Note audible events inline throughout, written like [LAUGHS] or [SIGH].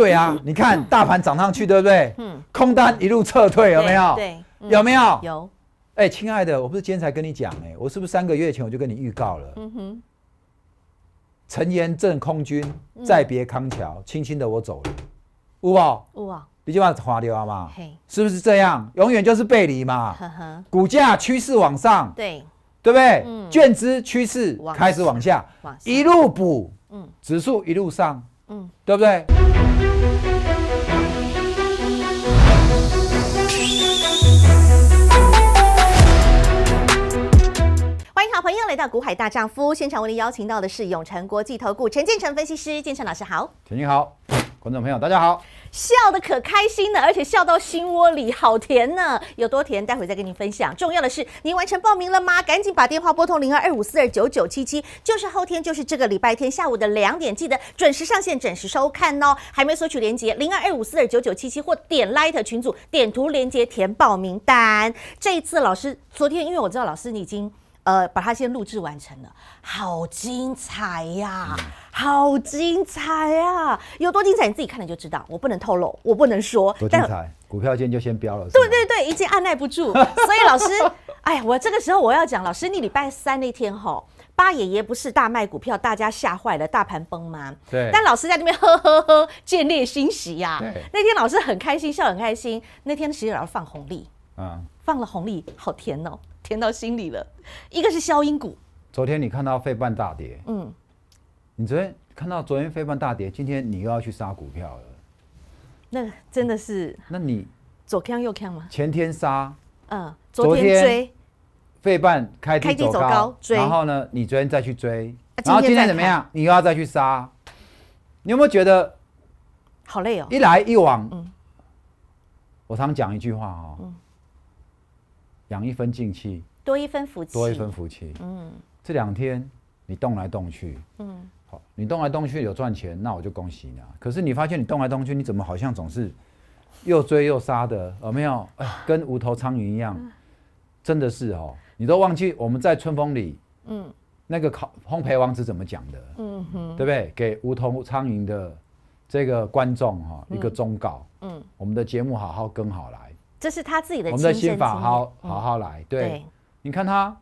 对啊，你看大盘涨上去，对不对？嗯。空单一路撤退，有没有？对，有没有？有。哎，亲爱的，我不是今天才跟你讲哎，我是不是三个月前我就跟你预告了？嗯哼。陈延镇空军再别康桥，轻轻的我走了，哇哇！一句话划掉好吗？嘿，是不是这样？永远就是背离嘛。呵呵。股价趋势往上，对，对不对？嗯。卷资趋势开始往下，一路补，嗯。指数一路上，嗯，对不对？欢迎好朋友来到《股海大丈夫》现场，为您邀请到的是永诚国际投顾陈建成分析师，建成老师好，陈建好。观众朋友，大家好！笑得可开心了，而且笑到心窝里，好甜呢。有多甜，待会再跟您分享。重要的是，您完成报名了吗？赶紧把电话拨通零二二五四二九九七七，就是后天，就是这个礼拜天下午的两点，记得准时上线，准时收看哦。还没索取链接，零二二五四二九九七七或点 Light 群组，点图连接，填报名单。这一次老师，昨天因为我知道老师你已经。呃，把它先录制完成了，好精彩呀，好精彩呀，有多精彩你自己看了就知道，我不能透露，我不能说。多精彩！股票天就先飙了。对对对，已经按耐不住，[LAUGHS] 所以老师，哎，我这个时候我要讲，老师你礼拜三那天吼，八爷爷不是大卖股票，大家吓坏了，大盘崩吗？对。但老师在那边呵呵呵，见猎欣喜呀。那天老师很开心，笑很开心。那天其实老师放红利。嗯。放了红利，好甜哦。甜到心里了，一个是消音股。昨天你看到费半大跌，嗯，你昨天看到昨天费半大跌，今天你又要去杀股票了，那真的是？那你左看右看吗？前天杀，嗯，昨天追，费半开低走高，追，然后呢，你昨天再去追，然后今天怎么样？你又要再去杀？你有没有觉得好累哦？一来一往，嗯，我常讲一句话哦。嗯。养一分静气，多一分福气，多一分福气。嗯，这两天你动来动去，嗯，好，你动来动去有赚钱，那我就恭喜你啊。可是你发现你动来动去，你怎么好像总是又追又杀的？有没有？哎，跟无头苍蝇一样，真的是哦。你都忘记我们在《春风里》嗯，那个烤烘焙王子怎么讲的？嗯哼，对不对？给无头苍蝇的这个观众哈，一个忠告。嗯，我们的节目好好跟好来。这是他自己的。我们的心法，好好好来。对，你看他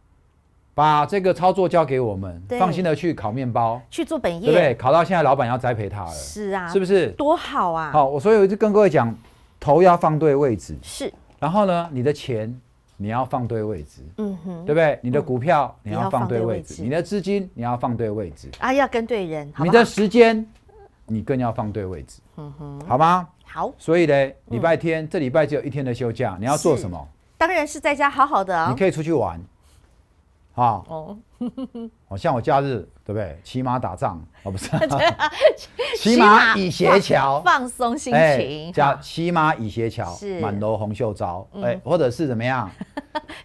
把这个操作交给我们，放心的去烤面包，去做本业，对不对？考到现在，老板要栽培他了，是啊，是不是？多好啊！好，我所以我就跟各位讲，头要放对位置，是。然后呢，你的钱你要放对位置，嗯哼，对不对？你的股票你要放对位置，你的资金你要放对位置，啊，要跟对人。你的时间你更要放对位置，嗯哼，好吗？好，所以呢，礼拜天这礼拜只有一天的休假，你要做什么？当然是在家好好的。你可以出去玩，啊，[LAUGHS] 哦，像我假日，对不对？骑马打仗，哦，不是。[LAUGHS] [LAUGHS] 骑马倚斜桥，放松心情。加骑马倚斜桥，满楼红袖招。哎，或者是怎么样？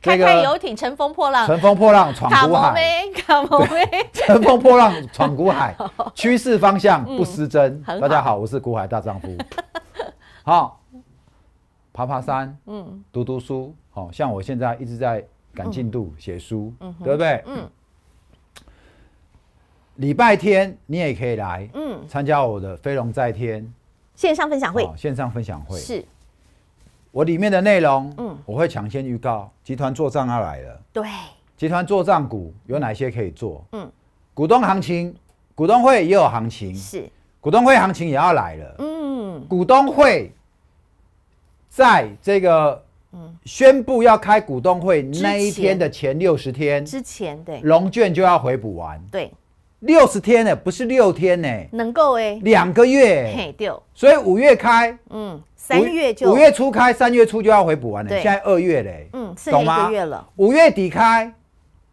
开开游艇，乘风破浪。乘风破浪，闯古海。乘风破浪，闯古海。趋势方向不失真。大家好，我是古海大丈夫。好，爬爬山，嗯，读读书，好像我现在一直在赶进度写书，嗯，对不对？嗯，礼拜天你也可以来，嗯，参加我的《飞龙在天》线上分享会，线上分享会是，我里面的内容，嗯，我会抢先预告集团做账要来了，对，集团做账股有哪些可以做？嗯，股东行情，股东会也有行情，是，股东会行情也要来了，嗯。股东会在这个宣布要开股东会那一天的前六十天之前，对龙卷就要回补完。对，六十天呢，不是六天呢，能够哎，两个月嘿，对，所以五月开，嗯，三月就五月初开，三月初就要回补完了。现在二月嘞，嗯，剩一个月了。五月底开，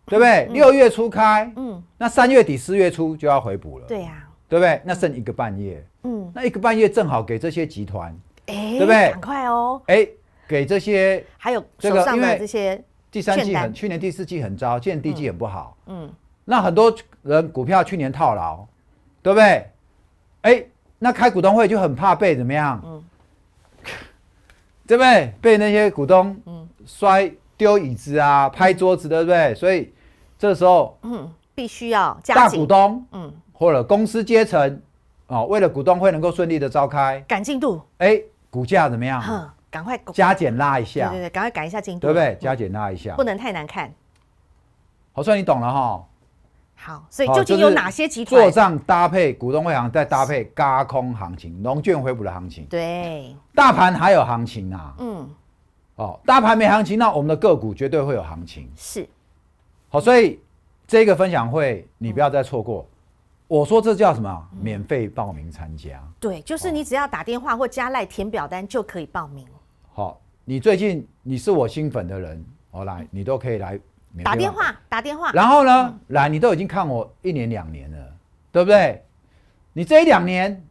对不对？六月初开，嗯，那三月底四月初就要回补了。对呀，对不对？那剩一个半月。嗯，那一个半月正好给这些集团，对不对？赶快哦，哎，给这些还有，这个因这些第三季很，去年第四季很糟，今年第一季很不好。嗯，那很多人股票去年套牢，对不对？哎，那开股东会就很怕被怎么样？嗯，对不对？被那些股东摔丢椅子啊，拍桌子，对不对？所以这时候嗯，必须要加大股东嗯，或者公司阶层。哦，为了股东会能够顺利的召开，赶进度。哎，股价怎么样？赶快加减拉一下。对对对，赶快赶一下进度，对不对？加减拉一下，不能太难看。好，所以你懂了哈。好，所以究竟有哪些集团做账搭配股东会行，再搭配嘎空行情、农券回补的行情。对，大盘还有行情啊。嗯，哦，大盘没行情，那我们的个股绝对会有行情。是。好，所以这个分享会你不要再错过。我说这叫什么？免费报名参加。对，就是你只要打电话或加赖填表单就可以报名。好，你最近你是我新粉的人，哦，来你都可以来打电话打电话。然后呢，来你都已经看我一年两年了，对不对？你这一两年，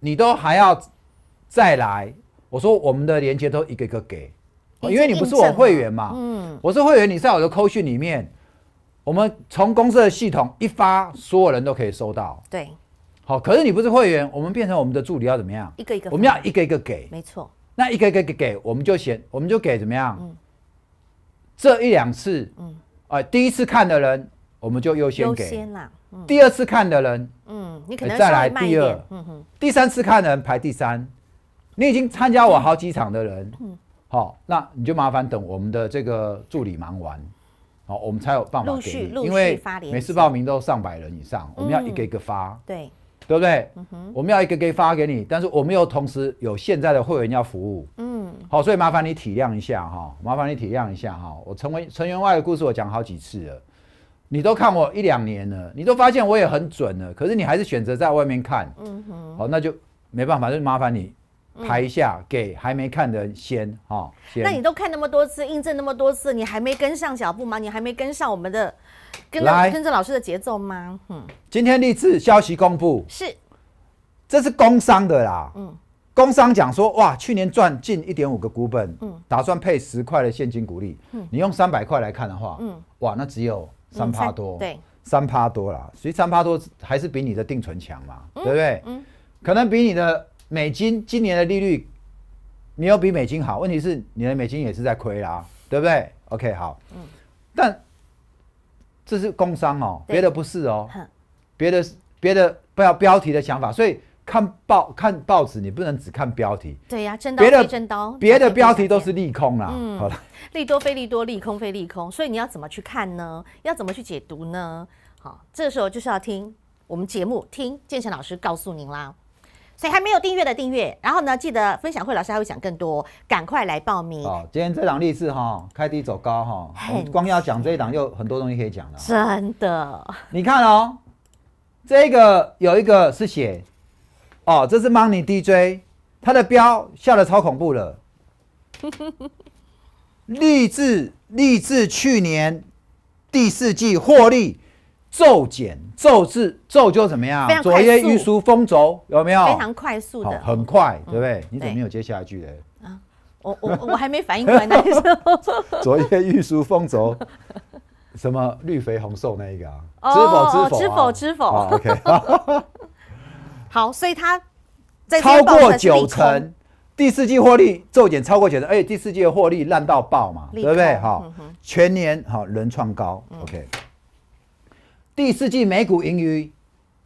你都还要再来。我说我们的链接都一个一个给，因为你不是我会员嘛。嗯，我是会员，你在我的扣讯里面。我们从公司的系统一发，所有人都可以收到。对，好。可是你不是会员，我们变成我们的助理要怎么样？一个一个，我们要一个一个给。没错。那一个一个给给，我们就先，我们就给怎么样？嗯，这一两次，嗯，哎，第一次看的人，我们就优先优先啦。第二次看的人，嗯，你可能再来第二，嗯哼，第三次看的人排第三。你已经参加我好几场的人，嗯，好，那你就麻烦等我们的这个助理忙完。好，我们才有办法给你，因为每次报名都上百人以上，我们要一个一个发，对，对不对？嗯我们要一个一个发给你，但是我们又同时有现在的会员要服务，嗯，好，所以麻烦你体谅一下哈，麻烦你体谅一下哈。我成为成员外的故事我讲好几次了，你都看我一两年了，你都发现我也很准了，可是你还是选择在外面看，嗯哼，好，那就没办法，就麻烦你。拍下给还没看的人先啊！那你都看那么多次，印证那么多次，你还没跟上脚步吗？你还没跟上我们的跟跟着老师的节奏吗？嗯，今天励志消息公布，是，这是工商的啦。嗯，工商讲说，哇，去年赚近一点五个股本，嗯，打算配十块的现金股利。嗯，你用三百块来看的话，嗯，哇，那只有三趴多，对，三趴多啦。所以三趴多还是比你的定存强嘛，对不对？嗯，可能比你的。美金今年的利率你有比美金好，问题是你的美金也是在亏啦，对不对？OK，好。嗯。但这是工商哦，别的不是哦。别的别的不要标题的想法，所以看报看报纸，你不能只看标题。对呀，真刀非真刀，别的标题都是利空啦。嗯，好了。利多非利多，利空非利空，所以你要怎么去看呢？要怎么去解读呢？好，这时候就是要听我们节目，听建成老师告诉您啦。谁还没有订阅的订阅，然后呢，记得分享会老师还会讲更多，赶快来报名。哦，今天这档励志哈，开低走高哈，光要讲这一档又很多东西可以讲了。真的，你看哦，这个有一个是写哦，这是 Money DJ，他的标下的超恐怖了。[LAUGHS] 励志励志去年第四季获利。骤减、骤至骤就怎么样？昨夜玉书风轴有没有？非常快速的，很快，对不对？你怎么没有接下一句嘞？我我我还没反应过来，那候。昨夜玉书风轴什么绿肥红瘦那一个啊？知否知否？知否知否？[LAUGHS] 好，所以他超过九成第四季获利骤减超过九成，哎，第四季获利烂到爆嘛，对不对？好，全年好轮创高，OK。第四季美股盈余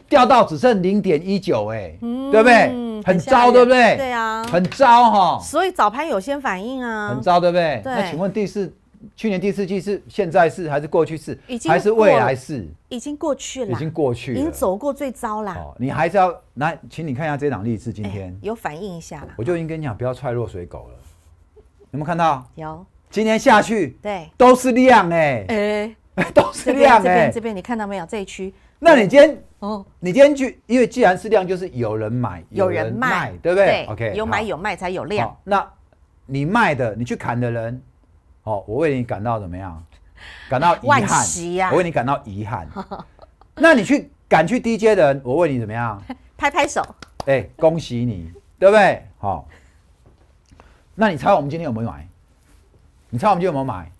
掉到只剩零点一九，哎，对不对？很糟，对不对？对啊，很糟哈。所以早盘有先反应啊，很糟，对不对？那请问第四去年第四季是现在是还是过去式？已经还是未来式？已经过去了，已经过去，已经走过最糟啦。你还是要来，请你看一下这档励志，今天有反应一下。我就已经跟你讲，不要踹落水狗了。有没有看到？有。今天下去，对，都是量，哎，哎。[LAUGHS] 都是量哎，这边你看到没有这一区？那你今天哦，你今天去，因为既然是量，就是有人买，有人卖，对不对？OK，有买有卖才有量。那你卖的，你去砍的人，哦，我为你感到怎么样？感到惋惜呀！我为你感到遗憾。[LAUGHS] 那你去赶去 DJ 的人，我为你怎么样？[LAUGHS] 拍拍手，哎，恭喜你，对不对？好，那你猜我们今天有没有买？你猜我们有没有买？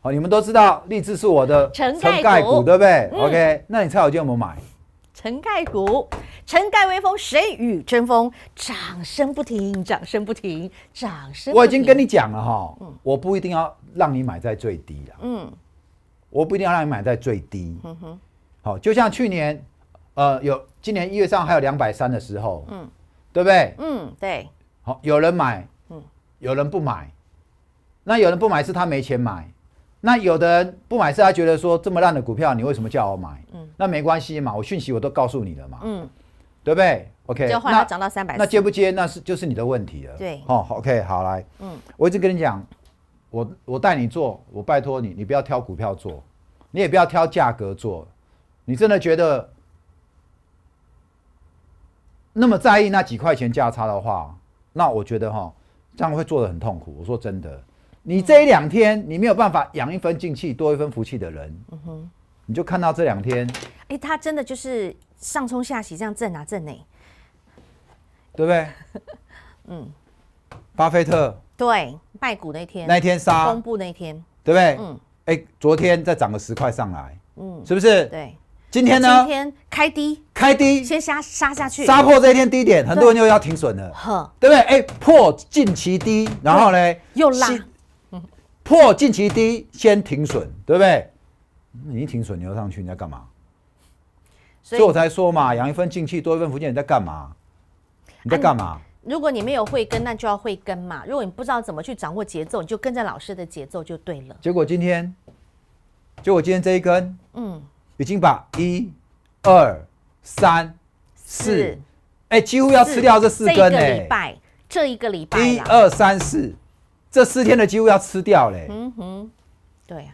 好，你们都知道立志是我的成盖股，对不对？OK，那你猜我今天没有买？成盖股，成盖微风，谁与争锋？掌声不停，掌声不停，掌声。我已经跟你讲了哈，我不一定要让你买在最低了。嗯，我不一定要让你买在最低，嗯哼。好，就像去年，呃，有今年一月上还有两百三的时候，嗯，对不对？嗯，对。好，有人买，嗯，有人不买，那有人不买是他没钱买。那有的人不买是，他觉得说这么烂的股票，你为什么叫我买？嗯，那没关系嘛，我讯息我都告诉你了嘛，嗯，对不对？OK，那涨到三百，那接不接那是就是你的问题了。对，哦，OK，好来，嗯，我一直跟你讲，我我带你做，我拜托你，你不要挑股票做，你也不要挑价格做，你真的觉得那么在意那几块钱价差的话，那我觉得哈，这样会做的很痛苦。我说真的。你这一两天，你没有办法养一分进气，多一分福气的人，嗯哼，你就看到这两天，哎，他真的就是上冲下洗这样震啊震呢，对不对？嗯，巴菲特对卖股那天，那一天杀公布那一天，对不对？嗯，哎，昨天再涨了十块上来，嗯，是不是？对，今天呢？今天开低，开低，先杀杀下去，杀破这一天低点，很多人又要停损了，呵，对不对？哎，破近期低，然后呢？又拉，破近期低先停损，对不对？你一停损你要上去，你在干嘛？所以我才说嘛，养一份进气，多一份福建，你在干嘛？你在干嘛？如果你没有会跟，那就要会跟嘛。如果你不知道怎么去掌握节奏，你就跟着老师的节奏就对了。结果今天，就我今天这一根，嗯，已经把一、二、三、四，哎，几乎要吃掉这四根哎。这一个礼拜，这一个礼拜，一二三四。这四天的几乎要吃掉嘞。嗯哼，对呀。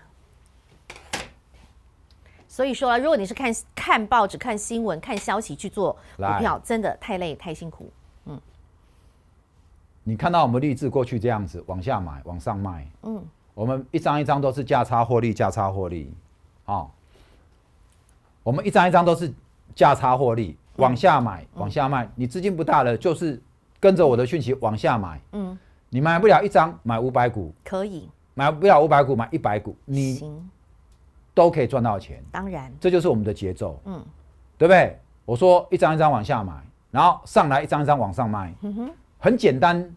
所以说，如果你是看看报纸、看新闻、看消息去做股票，真的太累太辛苦。嗯。你看到我们立志过去这样子往下买、往上卖。嗯。我们一张一张都是价差获利，价差获利。啊。我们一张一张都是价差获利，往下买、往下卖。你资金不大了，就是跟着我的讯息往下买。嗯。你买不了一张，买五百股可以；买不了五百股，买一百股，你都可以赚到钱。当然，这就是我们的节奏，嗯，对不对？我说一张一张往下买，然后上来一张一张往上卖，嗯哼，很简单。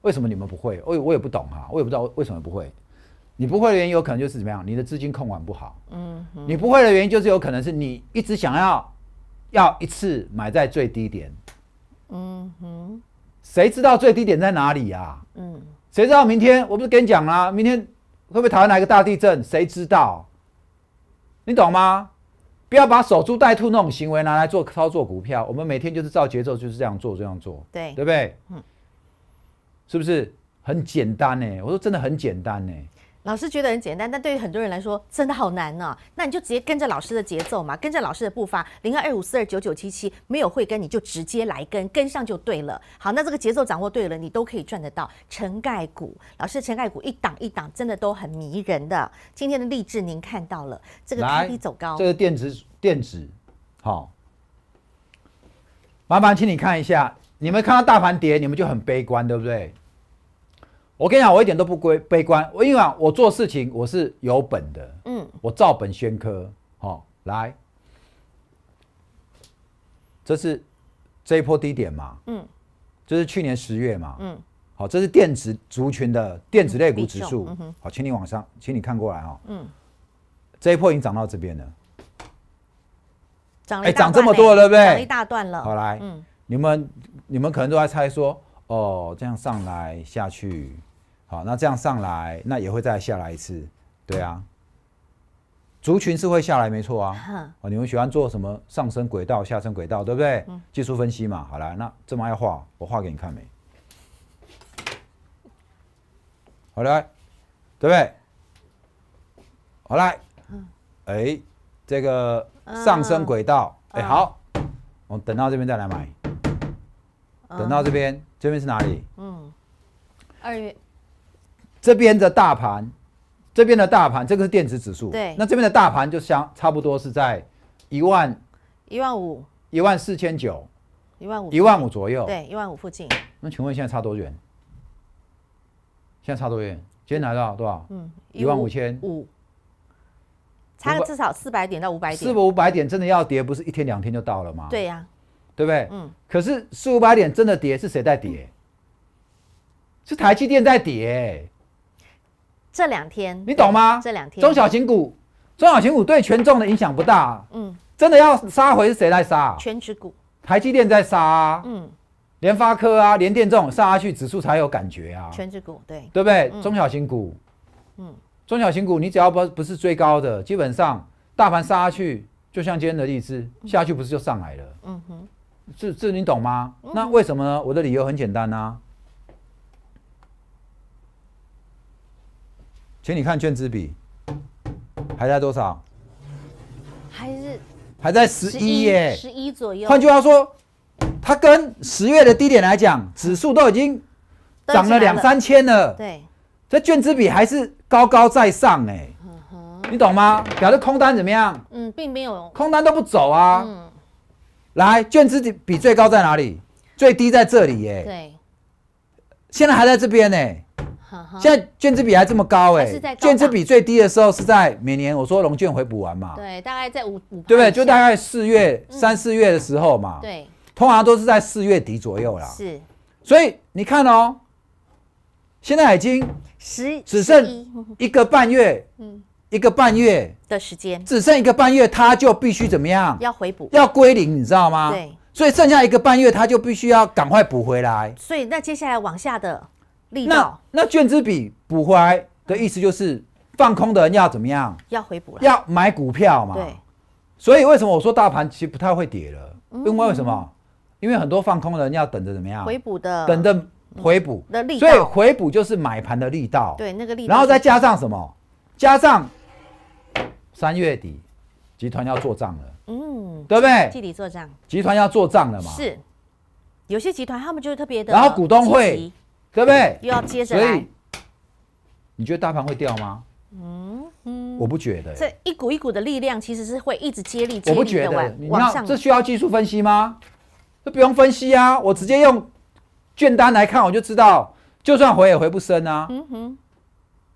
为什么你们不会？我我也不懂哈，我也不知道为什么不会。你不会的原因，有可能就是怎么样？你的资金控管不好，嗯哼。你不会的原因，就是有可能是你一直想要要一次买在最低点，嗯哼。谁知道最低点在哪里呀？嗯，谁知道明天？我不是跟你讲啦，明天会不会台湾来个大地震？谁知道？你懂吗？不要把守株待兔那种行为拿来做操作股票。我们每天就是照节奏，就是这样做，这样做，对对不对？嗯，是不是很简单呢？我说真的很简单呢。老师觉得很简单，但对于很多人来说，真的好难呢。那你就直接跟着老师的节奏嘛，跟着老师的步伐，零二二五四二九九七七，没有会跟你就直接来跟，跟上就对了。好，那这个节奏掌握对了，你都可以赚得到。陈盖股，老师陈盖股一档一档，真的都很迷人的。今天的励志您看到了，这个 K D 走高，这个电子电子，好，麻烦请你看一下，你们看到大盘跌，你们就很悲观，对不对？我跟你讲，我一点都不规悲观。我因为我做事情我是有本的，嗯，我照本宣科。好，来，这是这一波低点嘛，嗯，这是去年十月嘛，嗯，好，这是电子族群的电子类股指数，好，请你往上，请你看过来啊，嗯，这一波已经涨到这边了，涨了哎，涨这么多了，对不对？涨一大段了。好来，嗯，你们你们可能都在猜说。哦，这样上来下去，好，那这样上来，那也会再下来一次，对啊，族群是会下来没错啊。哦，你们喜欢做什么上升轨道、下升轨道，对不对？技术分析嘛。好了，那这么爱画，我画给你看没？好了，对不对？好来，哎，这个上升轨道，哎，好，我等到这边再来买。等到这边，这边是哪里？嗯，二月。这边的大盘，这边的大盘，这个是电子指数。对，那这边的大盘就相差不多是在一万、一万五、一万四千九、一万五、一万五左右。对，一万五附近。那请问现在差多远？现在差多远？今天来到多少？嗯，一万五千五，差了至少四百点到五百点。四五百点真的要跌，不是一天两天就到了吗？对呀。对不对？嗯。可是四五百点真的跌，是谁在跌？是台积电在跌。这两天你懂吗？这两天中小型股，中小型股对权重的影响不大。嗯。真的要杀回是谁在杀？全指股。台积电在杀。啊。嗯。联发科啊，联电这种杀下去，指数才有感觉啊。全指股对。对不对？中小型股。嗯。中小型股，你只要不不是最高的，基本上大盘杀下去，就像今天的例子，下去不是就上来了？嗯哼。这这你懂吗？那为什么呢？我的理由很简单呐，请你看卷子比，还在多少？还是？还在十一耶，十一左右。换句话说，它跟十月的低点来讲，指数都已经涨了两三千了。对。这卷子比还是高高在上哎，你懂吗？表示空单怎么样？嗯，并没有。空单都不走啊。嗯。来，券资比最高在哪里？最低在这里耶。对，现在还在这边呢。现在卷子比还这么高哎，卷子比最低的时候是在每年我说龙卷回补完嘛？对，大概在五，对不对？就大概四月、三四月的时候嘛。对，通常都是在四月底左右啦。是，所以你看哦，现在已经十只剩一个半月。嗯。一个半月的时间，只剩一个半月，他就必须怎么样？要回补，要归零，你知道吗？对。所以剩下一个半月，他就必须要赶快补回来。所以那接下来往下的力道，那卷子笔补回来的意思就是放空的人要怎么样？要回补了，要买股票嘛。对。所以为什么我说大盘其实不太会跌了？因为为什么？因为很多放空的人要等着怎么样？回补的，等着回补的力。所以回补就是买盘的力道。对，那个力。然后再加上什么？加上。三月底，集团要做账了，嗯，对不对？集体做账，集团要做账了嘛？是，有些集团他们就特别的，然后股东会，对不对？又要接着来。所以，你觉得大盘会掉吗？嗯嗯，我不觉得。这一股一股的力量其实是会一直接力，我不觉得。你要这需要技术分析吗？这不用分析啊，我直接用卷单来看，我就知道，就算回也回不深啊。嗯哼。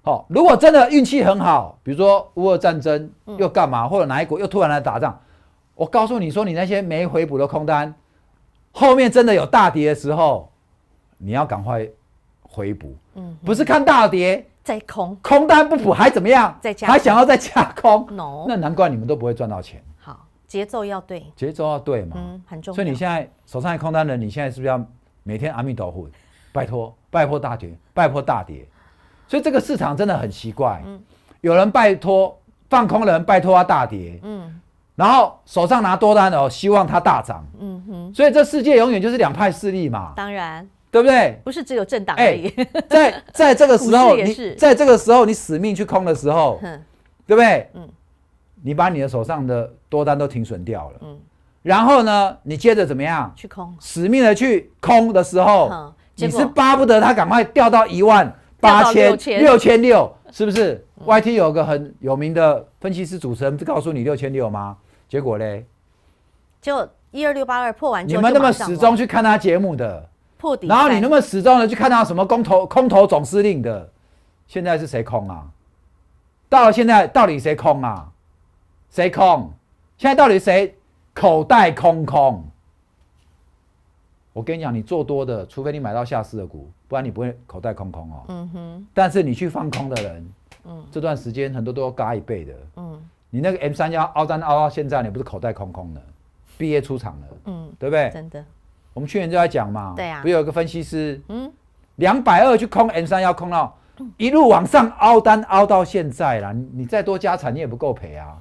哦，如果真的运气很好，比如说乌尔战争又干嘛，或者哪一国又突然来打仗，我告诉你说，你那些没回补的空单，后面真的有大跌的时候，你要赶快回补。嗯，不是看大跌再空，空单不补还怎么样？再加还想要再加空？no，那难怪你们都不会赚到钱。好，节奏要对，节奏要对嘛。嗯，很重要。所以你现在手上有空单的，你现在是不是要每天阿弥陀佛，拜托，拜托大停，拜托大跌？所以这个市场真的很奇怪，嗯，有人拜托放空，人拜托它大跌，嗯，然后手上拿多单的哦，希望它大涨，嗯哼，所以这世界永远就是两派势力嘛，当然，对不对？不是只有政党而已，在在这个时候，你在这个时候你死命去空的时候，对不对？嗯，你把你的手上的多单都停损掉了，嗯，然后呢，你接着怎么样？去空，死命的去空的时候，你是巴不得它赶快掉到一万。八千六千六，是不是？Y T 有个很有名的分析师主持人是告诉你六千六吗？结果嘞，就一二六八二破完，你们那么始终去看他节目的破底，然后你那么始终的去看他什么空头空头总司令的，现在是谁空啊？到了现在，到底谁空啊？谁空？现在到底谁口袋空空？我跟你讲，你做多的，除非你买到下市的股。不然你不会口袋空空哦。嗯哼。但是你去放空的人，这段时间很多都要嘎一倍的。嗯。你那个 M 三幺凹单凹到现在，你不是口袋空空的，毕业出场了。嗯，对不对？真的。我们去年就在讲嘛。对啊。不有一个分析师，嗯，两百二去空 M 三幺空了，一路往上凹单凹到现在了。你再多加产，你也不够赔啊，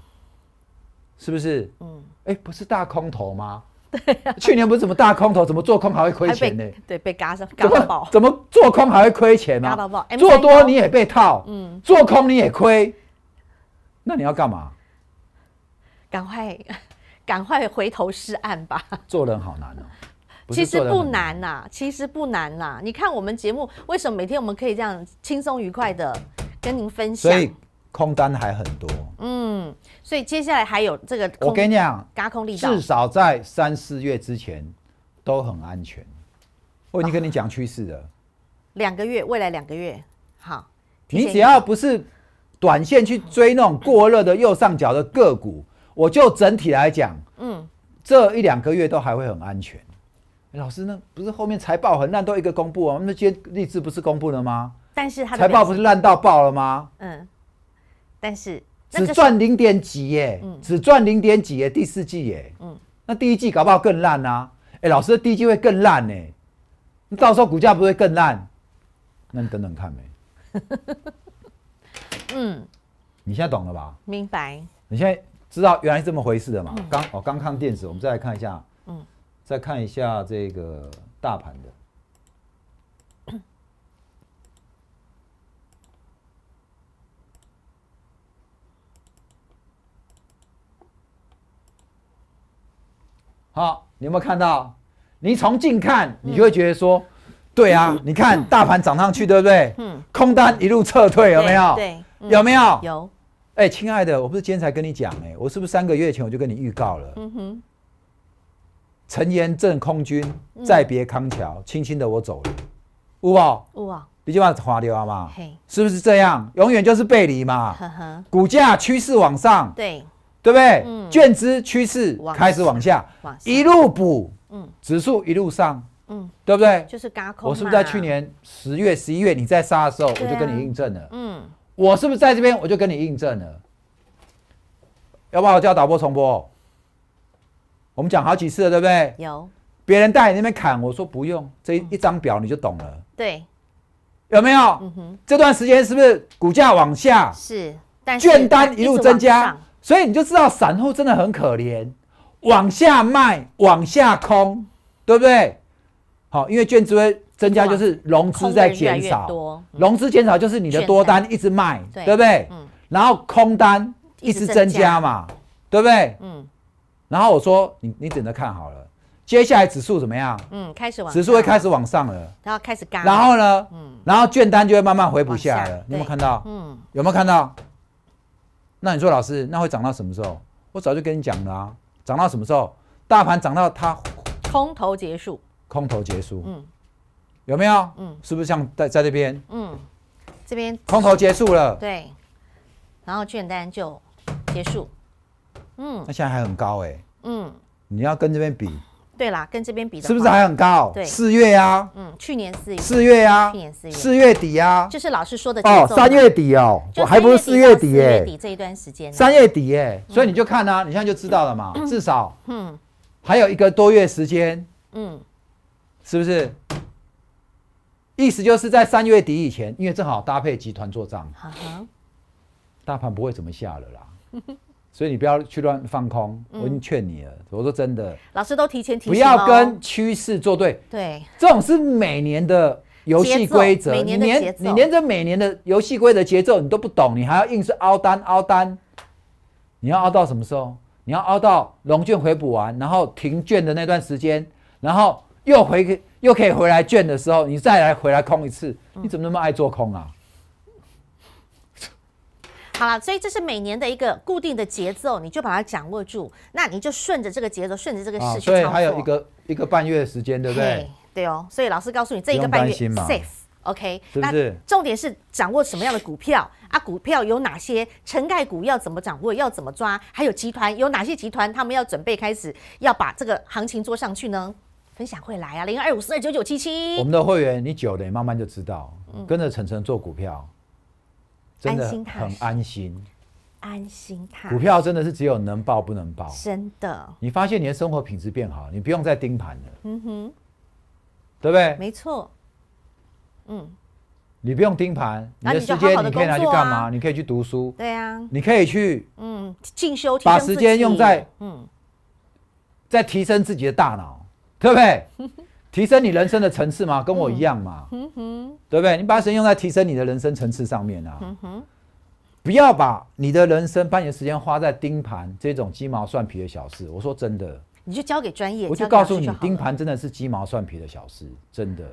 是不是？嗯。哎，不是大空头吗？对，去年不是怎么大空头，怎么做空还会亏钱呢？对，被嘎上，嘎到怎么做空还会亏钱呢？嘎到做多你也被套，嗯，做空你也亏。那你要干嘛？赶快，[LAUGHS] 赶快回头是岸吧。做人好难哦。其实不难呐，其实不难呐。你看我们节目，为什么每天我们可以这样轻松愉快的跟您分享？空单还很多，嗯，所以接下来还有这个，我跟你讲，加空力道至少在三四月之前都很安全。我已经跟你讲趋势了，两个月，未来两个月，好，你只要不是短线去追那种过热的右上角的个股，我就整体来讲，嗯，这一两个月都还会很安全。老师呢，不是后面财报很烂，都一个公布啊，那今天立志不是公布了吗？但是他财报不是烂到爆了吗？嗯。但是只赚零点几耶，只赚零点几耶，第四季耶。嗯，那第一季搞不好更烂啊！哎，老师，第一季会更烂呢，你到时候股价不会更烂？那你等等看呗。[LAUGHS] 嗯，你现在懂了吧？明白。你现在知道原来是这么回事的嘛？刚哦，刚看电子，我们再来看一下，嗯，再看一下这个大盘的。好，你有没有看到？你从近看，你就会觉得说，对啊，你看大盘涨上去，对不对？嗯。空单一路撤退，有没有？对。有没有？有。哎，亲爱的，我不是今天才跟你讲哎，我是不是三个月前我就跟你预告了？嗯哼。陈延镇空军再别康桥，轻轻的我走了，呜忘呜忘，一句话划掉好吗？是不是这样？永远就是背离嘛。呵呵。股价趋势往上。对。对不对？嗯，券资趋势开始往下，一路补，嗯，指数一路上，嗯，对不对？就是我是不是在去年十月、十一月你在杀的时候，我就跟你印证了，嗯，我是不是在这边我就跟你印证了？要不要我叫导播重播？我们讲好几次了，对不对？有别人带你那边砍，我说不用，这一张表你就懂了。对，有没有？嗯这段时间是不是股价往下？是，但券单一路增加。所以你就知道散户真的很可怜，往下卖，往下空，对不对？好，因为券资会增加，就是融资在减少，融资减少就是你的多单一直卖，对不对？然后空单一直增加嘛，对不对？嗯。然后我说你你等着看好了，接下来指数怎么样？嗯，开始往。指数会开始往上了。然后开始干。然后呢？嗯。然后券单就会慢慢回补下来了，你有没有看到？嗯。有没有看到？那你说老师，那会涨到什么时候？我早就跟你讲了啊，涨到什么时候？大盘涨到它空头结束，空头结束，嗯，有没有？嗯，是不是像在在这边？嗯，这边空头结束了，对，然后券单就结束，嗯，那现在还很高哎，嗯，你要跟这边比。对啦，跟这边比，是不是还很高？对，四月呀，嗯，去年四月，四月呀，去年四月，四月底呀，就是老师说的哦，三月底哦，我还不是四月底哎，四月底这一段时间，三月底哎，所以你就看啊，你现在就知道了嘛，至少，嗯，还有一个多月时间，嗯，是不是？意思就是在三月底以前，因为正好搭配集团做账，大盘不会怎么下了啦。[LAUGHS] 所以你不要去乱放空，我已经劝你了。我说真的，老师都提前提醒，不要跟趋势作对。对，这种是每年的游戏规则。每年，你连着每年的游戏规则节奏你都不懂，你还要硬是凹单凹单？你要凹到什么时候？你要凹到龙卷回补完，然后停卷的那段时间，然后又回又可以回来卷的时候，你再来回来空一次？你怎么那么爱做空啊？好了，所以这是每年的一个固定的节奏，你就把它掌握住。那你就顺着这个节奏，顺着这个事情、操作。对，还有一个一个半月的时间，对不对？对哦。所以老师告诉你，这一个半月 safe，OK。那重点是掌握什么样的股票啊？股票有哪些？城改股要怎么掌握？要怎么抓？还有集团有哪些集团？他们要准备开始要把这个行情做上去呢？分享会来啊，零二五四二九九七七。我们的会员，你久了，你慢慢就知道，跟着晨晨做股票。真的很安心。安心，股票真的是只有能报不能报，真的。你发现你的生活品质变好，你不用再盯盘了。嗯哼，对不对？没错。嗯，你不用盯盘，你的时间你可以拿去干嘛？你可以去读书，对啊，你可以去嗯进修，把时间用在嗯，在提升自己的大脑，对不对？[LAUGHS] 提升你人生的层次嘛，跟我一样嘛，对不对？你把时间用在提升你的人生层次上面啊，不要把你的人生半年时间花在盯盘这种鸡毛蒜皮的小事。我说真的，你就交给专业。我就告诉你，盯盘真的是鸡毛蒜皮的小事，真的。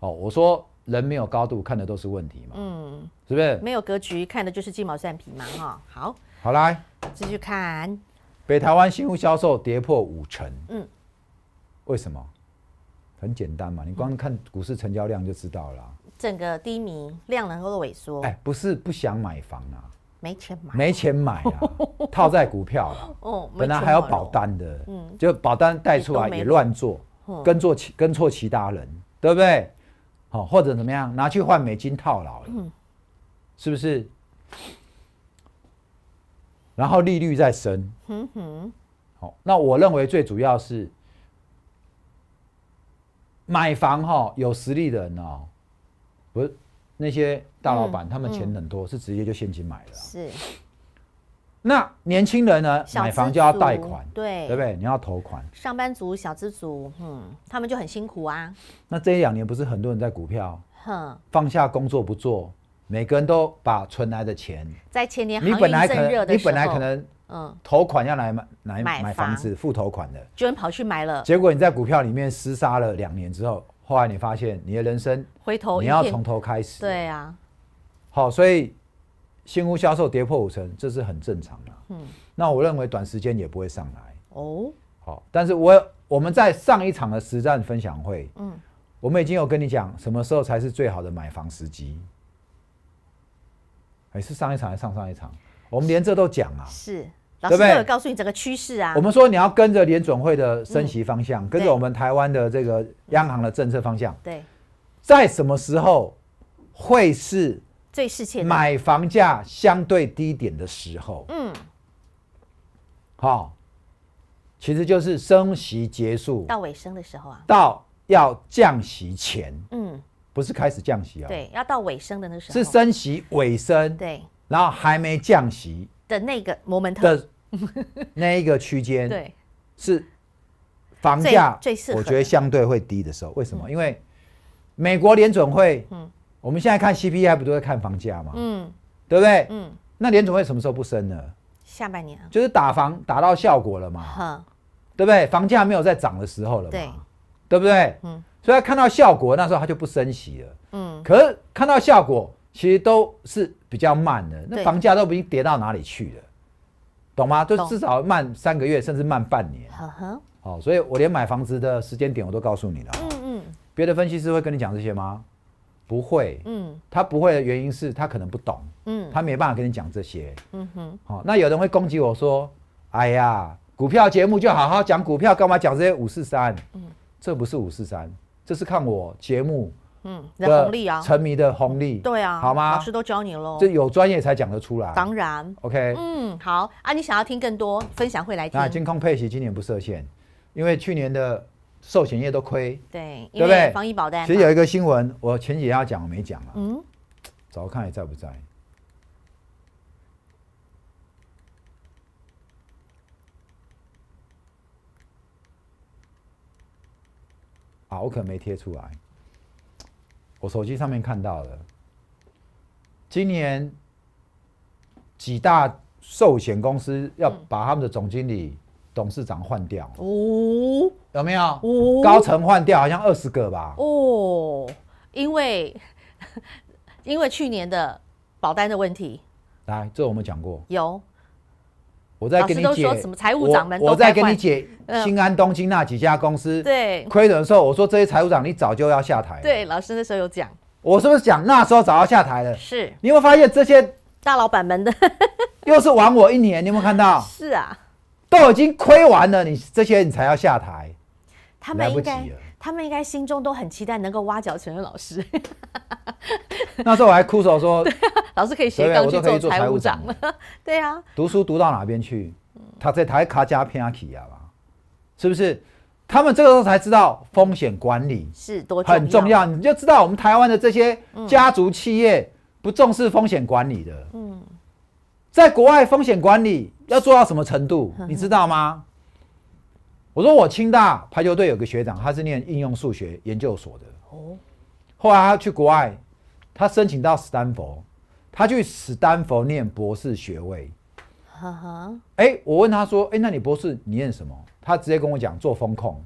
哦，我说人没有高度看的都是问题嘛，嗯，是不是？没有格局看的就是鸡毛蒜皮嘛，哈。好，好来继续看，北台湾新屋销售跌破五成，嗯，为什么？很简单嘛，你光看股市成交量就知道了。整个低迷，量能够萎缩。哎，不是不想买房啊，没钱买，没钱买啊，[LAUGHS] 套在股票了。哦，本来还有保单的，就保单带出来也乱做，跟错跟错其他人，对不对？好，或者怎么样，拿去换美金套牢，了，是不是？然后利率在升。嗯哼，好，那我认为最主要是。买房哈，有实力的人哦，不是那些大老板，他们钱很多，是直接就现金买的。是。那年轻人呢？买房就要贷款，对，对不对？你要投款。上班族、小资族，嗯，他们就很辛苦啊。那这一两年不是很多人在股票？哼。放下工作不做，每个人都把存来的钱在前年可能你本来可能嗯，投款要来买，买买房子付投款的，居然跑去买了。结果你在股票里面厮杀了两年之后，后来你发现你的人生回头你要从头开始。对啊，好，所以新屋销售跌破五成，这是很正常的。嗯，那我认为短时间也不会上来哦。好，但是我我们在上一场的实战分享会，嗯，我们已经有跟你讲什么时候才是最好的买房时机，还是上一场还是上上一场？我们连这都讲啊，是，对不有告诉你整个趋势啊。我们说你要跟着联准会的升息方向，跟着我们台湾的这个央行的政策方向。对，在什么时候会是最事情？买房价相对低点的时候。嗯，好，其实就是升息结束到尾声的时候啊，到要降息前。嗯，不是开始降息啊。对，要到尾声的那时候是升息尾声。对。然后还没降息的那个摩门特，[LAUGHS] 那一个区间，对，是房价最适，我觉得相对会低的时候，为什么？因为美国联准会，嗯，我们现在看 C P I 不都在看房价嘛，嗯，对不对？嗯，那联准会什么时候不升呢？下半年，就是打房打到效果了嘛，嗯，对不对？房价没有在涨的时候了嘛，对，对不对？嗯，所以看到效果那时候它就不升息了，嗯，可是看到效果其实都是。比较慢的，那房价都不已经跌到哪里去了，懂吗？就至少慢三个月，甚至慢半年。好，所以，我连买房子的时间点我都告诉你了。嗯嗯。别的分析师会跟你讲这些吗？不会。嗯。他不会的原因是他可能不懂。嗯。他没办法跟你讲这些。嗯哼。好，那有人会攻击我说：“哎呀，股票节目就好好讲股票，干嘛讲这些五四三？”嗯，这不是五四三，这是看我节目。嗯，红利啊，沉迷的红利，对啊，好吗？老师都教你喽，就有专业才讲得出来。当然，OK，嗯，好啊，你想要听更多分享会来听，金控配息今年不设限，因为去年的寿险业都亏，对，对不对？防疫保单，其实有一个新闻，我前几天要讲没讲啊？嗯，找看还在不在？啊，我可没贴出来。我手机上面看到的，今年几大寿险公司要把他们的总经理、董事长换掉哦？有没有？哦，高层换掉，好像二十个吧？哦，因为 [LAUGHS] 因为去年的保单的问题，来，这我们讲过有。我再跟你解，我我在跟你解，新安、东京那几家公司对亏损的时候，我说这些财务长你早就要下台。对，老师那时候有讲，我是不是讲那时候早要下台了？是，你有没有发现这些大老板们的 [LAUGHS] 又是玩我一年？你有没有看到？是啊，都已经亏完了，你这些你才要下台，他们来不及了。他们应该心中都很期待能够挖角成任老师。[LAUGHS] 那时候我还哭着说：[LAUGHS] “老师可以斜杠做财务长。” [LAUGHS] 对啊，读书读到哪边去？他在台卡加偏阿奇啊吧？是不是？他们这个时候才知道风险管理是多很重要。你就知道我们台湾的这些家族企业不重视风险管理的。嗯，在国外风险管理要做到什么程度，你知道吗？我说我清大排球队有个学长，他是念应用数学研究所的。哦，后来他去国外，他申请到斯坦福，他去斯坦福念博士学位。哈哈。哎，我问他说：“哎，那你博士你念什么？”他直接跟我讲做风控。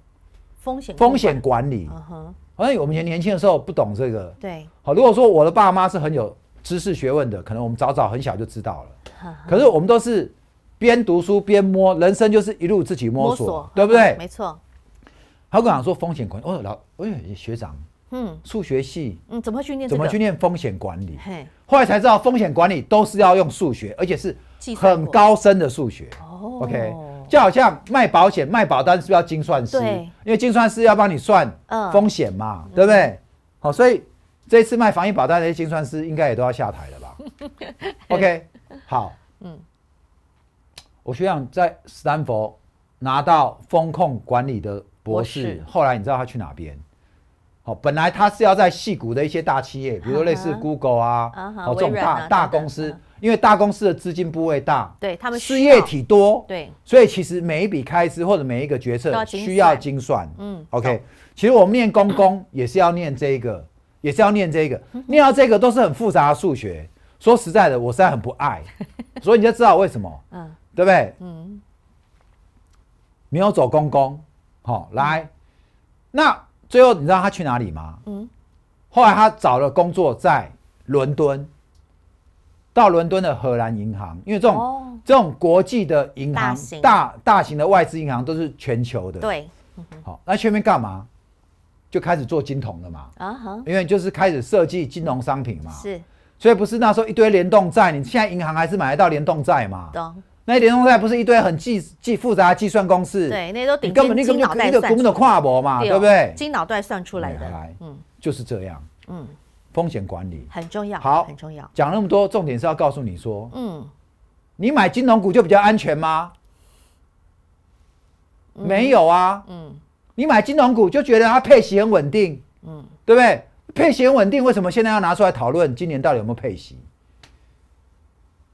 风险风险管理。嗯哼。好像我们前年轻的时候不懂这个。对。好，如果说我的爸妈是很有知识学问的，可能我们早早很小就知道了。可是我们都是。边读书边摸，人生就是一路自己摸索，对不对？没错。跟我讲说风险管理。哦，老，哎，学长，嗯，数学系，嗯，怎么去念？怎么去念风险管理？嘿，后来才知道风险管理都是要用数学，而且是很高深的数学。哦，OK，就好像卖保险、卖保单是不是要精算师？对，因为精算师要帮你算风险嘛，对不对？好，所以这次卖防疫保单的精算师应该也都要下台了吧？[LAUGHS] OK，好，嗯。我学长在斯坦福拿到风控管理的博士，后来你知道他去哪边？哦，本来他是要在戏股的一些大企业，比如类似 Google 啊，哦，这种大大公司，因为大公司的资金部位大，对他们事业体多，对，所以其实每一笔开支或者每一个决策需要精算。嗯，OK，其实我们念公公也是要念这个，也是要念这个，念到这个都是很复杂的数学。说实在的，我实在很不爱，[LAUGHS] 所以你就知道为什么。嗯。对不对？嗯，没有走公公，好来。那最后你知道他去哪里吗？嗯，后来他找了工作，在伦敦，到伦敦的荷兰银行，因为这种这种国际的银行大大型的外资银行都是全球的。对，好，那去那边干嘛？就开始做金铜了嘛。啊哈。因为就是开始设计金融商品嘛。是。所以不是那时候一堆联动债，你现在银行还是买得到联动债嘛？懂。那联通赛不是一堆很计计复杂计算公式？对，那都顶根本那个用的金脑袋的，跨博嘛，对不对？金脑袋算出来的，嗯，就是这样，嗯，风险管理很重要，好，很重要。讲那么多，重点是要告诉你说，嗯，你买金融股就比较安全吗？没有啊，嗯，你买金融股就觉得它配息很稳定，嗯，对不对？配息很稳定，为什么现在要拿出来讨论今年到底有没有配息？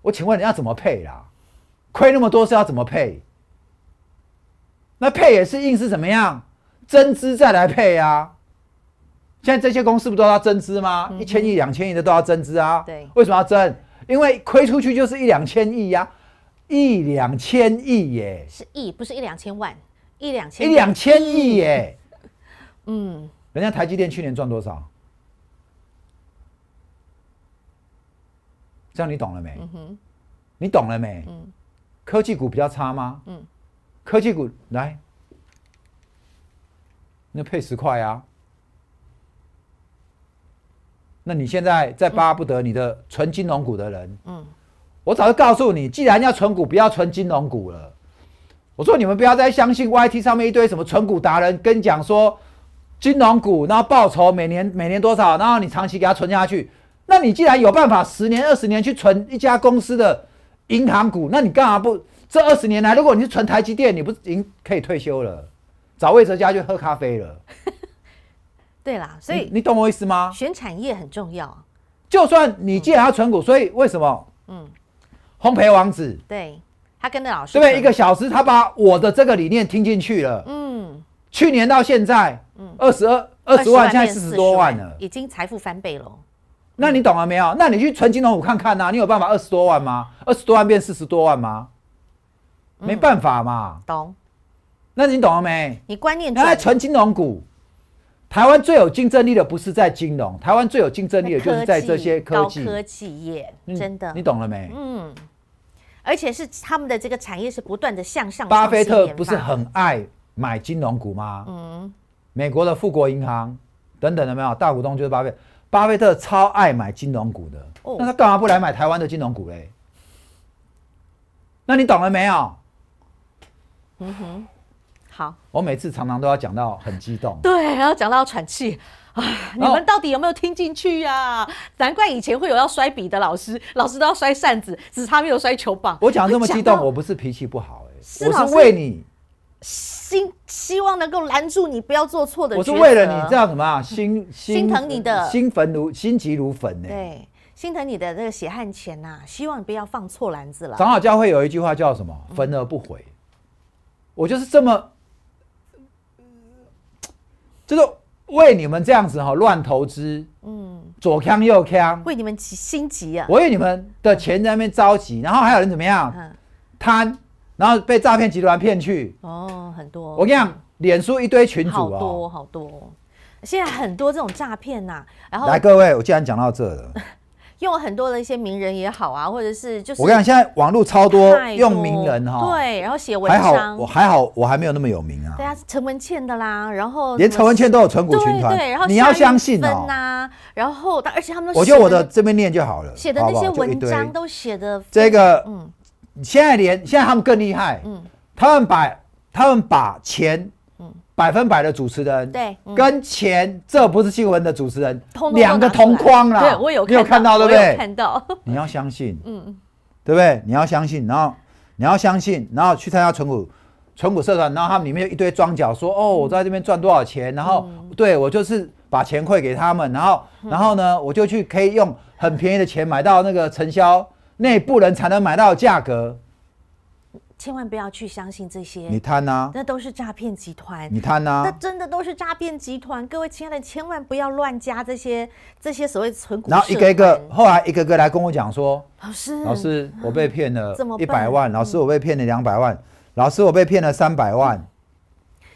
我请问你要怎么配啦。亏那么多是要怎么配？那配也是硬是怎么样增资再来配啊！现在这些公司不都要增资吗？一千亿、两千亿的都要增资啊。对，为什么要增？因为亏出去就是一两千亿呀，一两千亿耶。是亿，不是一两千万，一两千亿。一两千亿耶。嗯。人家台积电去年赚多少？这样你懂了没？嗯哼。你懂了没？嗯。科技股比较差吗？嗯，科技股来那配十块啊？那你现在在巴不得你的纯金融股的人？嗯，我早就告诉你，既然要存股，不要存金融股了。我说你们不要再相信 Y T 上面一堆什么存股达人跟讲说金融股，然后报酬每年每年多少，然后你长期给他存下去。那你既然有办法十年二十年去存一家公司的。银行股，那你干嘛不？这二十年来，如果你是存台积电，你不是已经可以退休了，找魏哲嘉去喝咖啡了。[LAUGHS] 对啦，所以你懂我意思吗？选产业很重要。就算你借他存股，所以为什么？嗯。烘焙王子。对，他跟着老师。对，一个小时他把我的这个理念听进去了。嗯。去年到现在，嗯，二十二二十万，现在四十多万了，已经财富翻倍了。那你懂了没有？那你去纯金融股看看呢？你有办法二十多万吗？二十多万变四十多万吗？没办法嘛。懂？那你懂了没？你观念在纯金融股，台湾最有竞争力的不是在金融，台湾最有竞争力的就是在这些科技科技业。真的？你懂了没？嗯。而且是他们的这个产业是不断的向上。巴菲特不是很爱买金融股吗？嗯。美国的富国银行等等的没有大股东就是巴菲特。巴菲特超爱买金融股的，那他干嘛不来买台湾的金融股嘞？那你懂了没有？嗯哼，好。我每次常常都要讲到很激动，对，然后讲到喘气啊！你们到底有没有听进去呀？难怪以前会有要摔笔的老师，老师都要摔扇子，只是他没有摔球棒。我讲这么激动，我不是脾气不好，哎，我是为你。心希望能够拦住你，不要做错的。我是为了你，知道什么？[LAUGHS] 心心疼你的，心焚如心急如焚呢？对，心疼你的这个血汗钱呐，希望不要放错篮子了。长老教会有一句话叫什么？焚而不悔。我就是这么，就是为你们这样子哈乱投资，嗯，左腔右腔，为你们急心急啊，我为你们的钱在那边着急，然后还有人怎么样贪？然后被诈骗集团骗去哦，很多。我跟你讲，脸书一堆群主啊，多好多。现在很多这种诈骗呐，然后来各位，我既然讲到这了，[LAUGHS] 用很多的一些名人也好啊，或者是就是我跟你讲，现在网络超多用名人哈，对，然后写文章还好，我还好，我还没有那么有名啊。对啊，陈文茜的啦，然后连陈文茜都有存股群团，对对，然后你要相信啊，然后而且他们，我觉得我的这边念就好了，写的那些文章都写的这个嗯。现在连现在他们更厉害，嗯，他们把他们把钱，嗯，百分百的主持人，对，跟钱，这不是新闻的主持人，两个同框了，对，我有，你有看到对不对？看到，你要相信，嗯，对不对？你要相信，然后你要相信，然后去参加纯股纯股社团，然后他们里面有一堆庄脚说，哦，我在这边赚多少钱，然后对我就是把钱汇给他们，然后然后呢，我就去可以用很便宜的钱买到那个承交。内部人才能买到价格，千万不要去相信这些。你贪呐！那都是诈骗集团。你贪呐！那真的都是诈骗集团。各位亲爱的，千万不要乱加这些这些所谓存股。然后一个一个，后来一个个来跟我讲说：“老师，老师，我被骗了一百万。”老师，我被骗了两百万。老师，我被骗了三百万。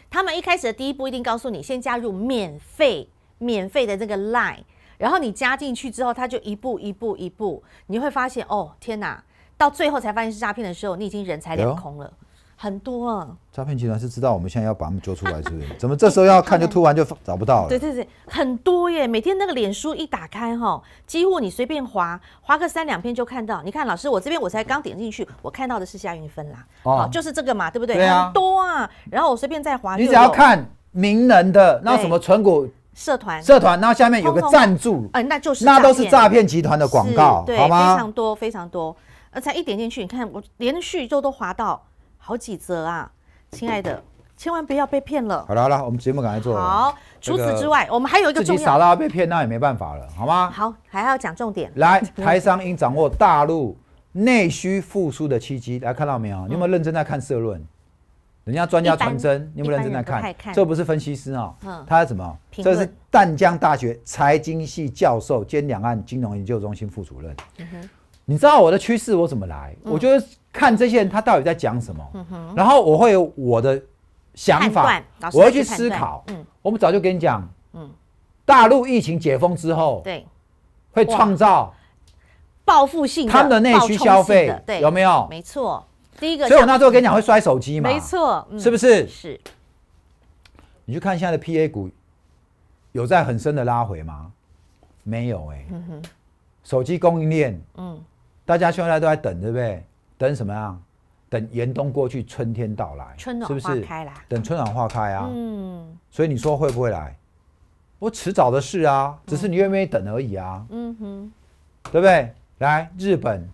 他们一开始的第一步一定告诉你，先加入免费、免费的这个 line。然后你加进去之后，他就一步一步一步，你会发现哦，天哪！到最后才发现是诈骗的时候，你已经人财两空了，很多啊！诈骗集团是知道我们现在要把他们揪出来，是不是？[LAUGHS] 怎么这时候要看就突然就找不到了？[LAUGHS] 对对对，很多耶！每天那个脸书一打开哈，几乎你随便划划个三两篇就看到。你看老师，我这边我才刚点进去，我看到的是夏云芬啦，哦，就是这个嘛，对不对？对啊，很多啊。然后我随便再划，你只要看名人的那什么存股。社团，社团，然后下面有个赞助，哎，那就是，那都是诈骗集团的广告，好吗？非常多，非常多。呃，才一点进去，你看我连续就都划到好几折啊，亲爱的，千万不要被骗了。好了好了，我们节目赶快做。好，除此之外，我们还有一个重点，你傻到被骗，那也没办法了，好吗？好，还要讲重点。来，台商应掌握大陆内需复苏的契机。来，看到没有？你有没有认真在看社论？人家专家传真，你不认真在看，这不是分析师啊，他是什么？这是淡江大学财经系教授兼两岸金融研究中心副主任。你知道我的趋势我怎么来？我就看这些人他到底在讲什么，然后我会我的想法，我会去思考。嗯，我们早就跟你讲，嗯，大陆疫情解封之后，会创造报复性的他们的内需消费，有没有？没错。所以，我那时候跟你讲会摔手机嘛，没错，是不是？是。你去看现在的 P A 股，有在很深的拉回吗？没有哎。嗯哼。手机供应链，嗯，大家现在都在等，对不对？等什么啊？等严冬过去，春天到来，春暖是不是？等春暖花开啊。嗯。所以你说会不会来？我迟早的事啊，只是你愿不愿意等而已啊。嗯哼。对不对？来日本。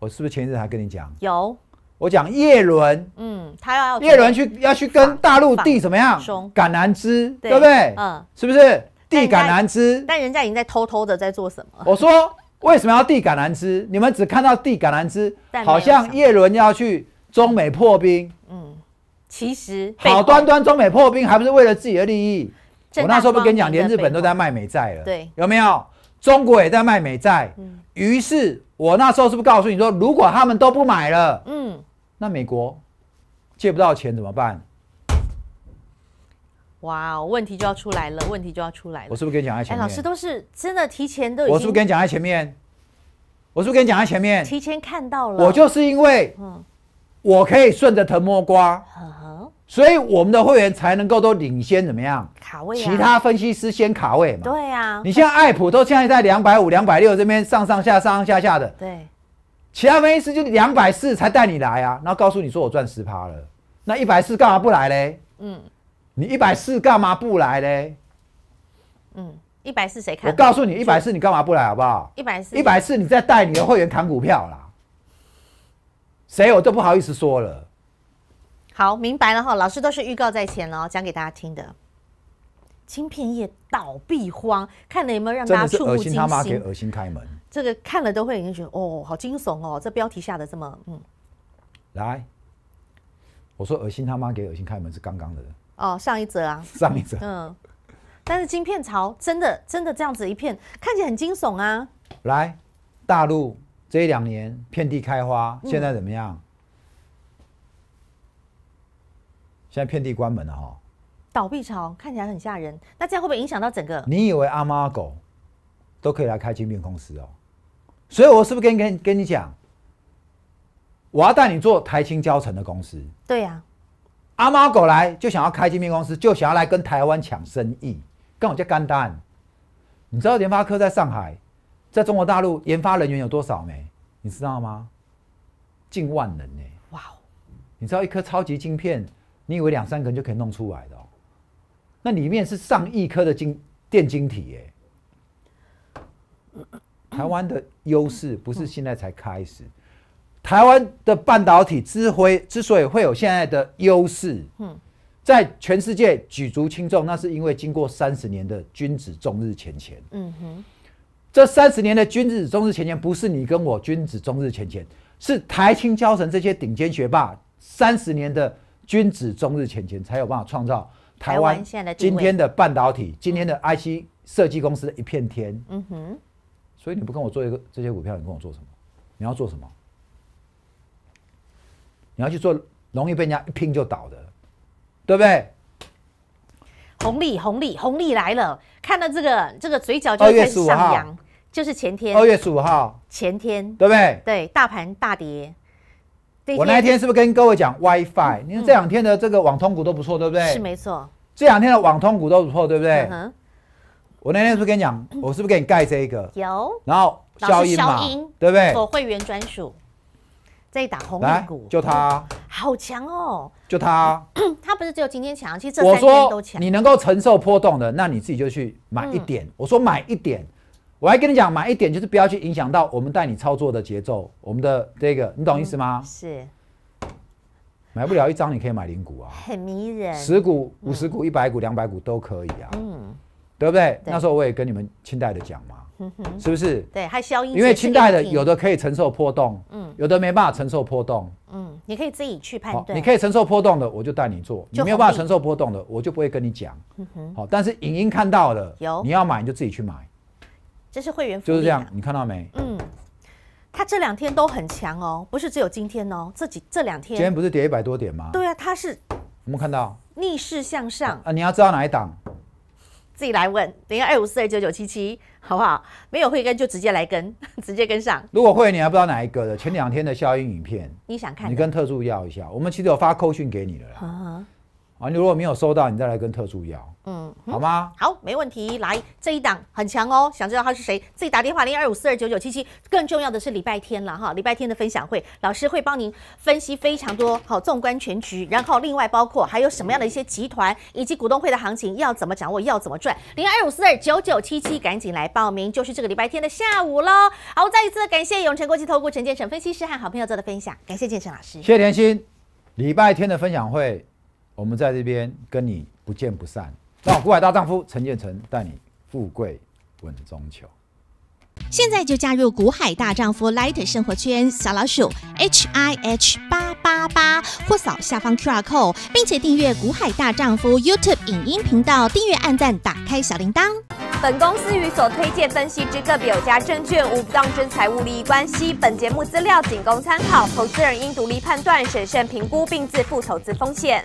我是不是前一阵还跟你讲？有，我讲叶伦，嗯，他要叶伦去要去跟大陆地怎么样？橄榄枝，对不对？嗯，是不是地橄榄枝？但人家已经在偷偷的在做什么？我说为什么要地橄榄枝？你们只看到地橄榄枝，好像叶伦要去中美破冰。嗯，其实好端端中美破冰，还不是为了自己的利益？我那时候不跟你讲，连日本都在卖美债了，对，有没有？中国也在卖美债，于是我那时候是不是告诉你说，如果他们都不买了，嗯，那美国借不到钱怎么办？哇，问题就要出来了，问题就要出来了。我是不是跟你讲在前面？哎，老师都是真的提前都。我是不是跟你讲在前面？我是不是跟你讲在前面？提前看到了。我就是因为，嗯，我可以顺着藤摸瓜。所以我们的会员才能够都领先怎么样？卡位啊！其他分析师先卡位嘛。对啊。你像艾普都现在在两百五、两百六这边上上下上上下下的。对。其他分析师就两百四才带你来啊，然后告诉你说我赚十趴了。那一百四干嘛不来嘞？嗯。你一百四干嘛不来嘞？嗯，一百四谁看？我告诉你，一百四你干嘛不来，好不好？一百四。一百四你在带你的会员砍股票啦。谁我都不好意思说了。好，明白了哈，老师都是预告在前哦，讲给大家听的。晶片业倒闭荒，看了有没有让大家触目惊心？他妈给恶心开门，这个看了都会感觉哦，好惊悚哦，这标题下的这么嗯。来，我说恶心他妈给恶心开门是刚刚的哦，上一则啊，上一则嗯，但是晶片潮真的真的这样子一片，看起来很惊悚啊。来，大陆这两年遍地开花，现在怎么样？现在遍地关门了哈，倒闭潮看起来很吓人。那这样会不会影响到整个？你以为阿猫阿狗都可以来开精片公司哦？所以，我是不是跟跟跟你讲，我要带你做台清交成的公司？对呀，阿猫阿狗来就想要开精片公司，就想要来跟台湾抢生意。跟我叫干蛋，你知道联发科在上海，在中国大陆研发人员有多少没？你知道吗？近万人呢！哇哦，你知道一颗超级晶片？你以为两三个人就可以弄出来的？那里面是上亿颗的晶电晶体耶！台湾的优势不是现在才开始。台湾的半导体之辉之所以会有现在的优势，在全世界举足轻重，那是因为经过三十年的君子终日前前。嗯哼，这三十年的君子终日前前，不是你跟我君子终日前前，是台青交成这些顶尖学霸三十年的。君子终日前浅，才有办法创造台湾现在今天的半导体、今天的 IC 设计公司的一片天。嗯哼，所以你不跟我做一个这些股票，你跟我做什么？你要做什么？你要去做容易被人家一拼就倒的，对不对？红利红利红利来了，看到这个这个嘴角就开始上扬，就是前天二月十五号，前天对不对？对，大盘大跌。我那一天是不是跟各位讲 WiFi？你为这两天的这个网通股都不错，对不对？是没错。这两天的网通股都不错，对不对？我那天是不是跟你讲，我是不是给你盖这一个？有。然后消音嘛？对不对？我会员专属这一打红股，就它，好强哦！就它，它不是只有今天强，其实这三天都强。你能够承受波动的，那你自己就去买一点。我说买一点。我还跟你讲，买一点就是不要去影响到我们带你操作的节奏，我们的这个你懂意思吗？是。买不了一张，你可以买零股啊。很迷人。十股、五十股、一百股、两百股都可以啊。嗯，对不对？那时候我也跟你们清代的讲嘛，是不是？对，还消音。因为清代的有的可以承受波动，嗯，有的没办法承受波动，嗯，你可以自己去判断。你可以承受波动的，我就带你做；你没有办法承受波动的，我就不会跟你讲。嗯哼。好，但是影音看到了，有你要买就自己去买。这是会员福利，就是这样。你看到没？嗯，它这两天都很强哦，不是只有今天哦，这几这两天，今天不是跌一百多点吗？对啊，它是我们看到逆势向上啊！你要知道哪一档，自己来问。等一下二五四二九九七七，好不好？没有会跟就直接来跟，[LAUGHS] 直接跟上。如果会员你还不知道哪一个的，前两天的消音影片，你想看？你跟特助要一下。我们其实有发扣讯给你的啦。啊！你如果没有收到，你再来跟特助要，嗯，好吗？好，没问题。来这一档很强哦，想知道他是谁，自己打电话零二五四二九九七七。更重要的是礼拜天了哈，礼拜天的分享会，老师会帮您分析非常多，好，纵观全局，然后另外包括还有什么样的一些集团以及股东会的行情要怎么掌握，要怎么赚，零二五四二九九七七，赶紧来报名，就是这个礼拜天的下午喽。好，再一次感谢永诚国际投顾陈建成分析师和好朋友做的分享，感谢建成老师。谢甜心，礼拜天的分享会。我们在这边跟你不见不散。到古海大丈夫陈建成带你富贵稳中求。现在就加入古海大丈夫 Light 生活圈，小老鼠 h i h 八八八或扫下方 QR code，并且订阅古海大丈夫 YouTube 影音频道，订阅按赞，打开小铃铛。本公司与所推荐分析之个别有价证券无不当之财务利益关系。本节目资料仅供参考，投资人应独立判断、审慎评估并自负投资风险。